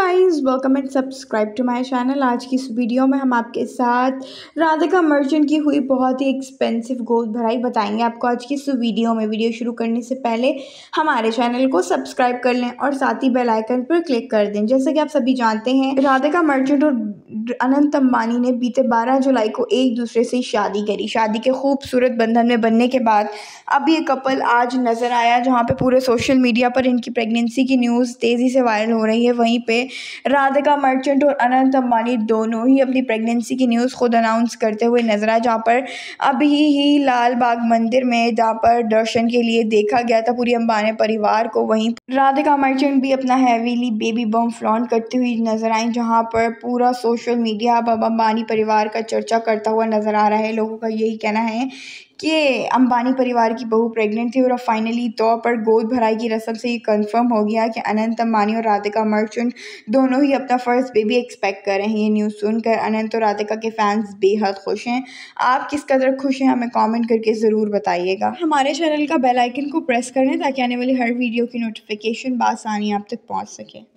guys welcome and subscribe to my channel आज की इस वीडियो में हम आपके साथ राधिका मर्चेंट की हुई बहुत ही एक्सपेंसिव गोद भराई बताएंगे आपको आज की इस वीडियो में वीडियो शुरू करने से पहले हमारे चैनल को सब्सक्राइब कर लें और साथ ही बेल आइकन पर क्लिक कर दें जैसे कि आप सभी जानते हैं राधिका मर्चेंट और अनंत अंबानी ने बीते 12 जुलाई को एक दूसरे से शादी करी शादी के खूबसूरत बंधन में बनने के बाद अब ये कपल आज नज़र आया जहाँ पे पूरे सोशल मीडिया पर इनकी प्रेगनेंसी की न्यूज़ तेज़ी से वायरल हो रही है वहीं पे राधिका मर्चेंट और अनंत अंबानी दोनों ही अपनी प्रेगनेंसी की न्यूज़ खुद अनाउंस करते हुए नजर आए जहाँ पर अभी ही लाल बाग मंदिर में जहाँ पर दर्शन के लिए देखा गया था पूरी अम्बानी परिवार को वहीं राधिका मर्चेंट भी अपना हैवीली बेबी बम फ्लॉन्ट करती हुई नजर आई जहाँ पर पूरा सोशल मीडिया अब अब अंबानी परिवार का चर्चा करता हुआ नज़र आ रहा है लोगों का यही कहना है कि अंबानी परिवार की बहू प्रेग्नेंट थी और फाइनली तौर तो पर गोद भराई की रस्म से ये कंफर्म हो गया कि अनंत अंबानी और राधिका मर्चेंट दोनों ही अपना फर्स्ट बेबी एक्सपेक्ट कर रहे हैं ये न्यूज़ सुनकर अनंत और राधिका के फैंस बेहद खुश हैं आप किस कदर खुश हैं हमें कमेंट करके ज़रूर बताइएगा हमारे चैनल का बेलाइकन को प्रेस करें ताकि आने वाली हर वीडियो की नोटिफिकेशन बासानी आप तक पहुँच सके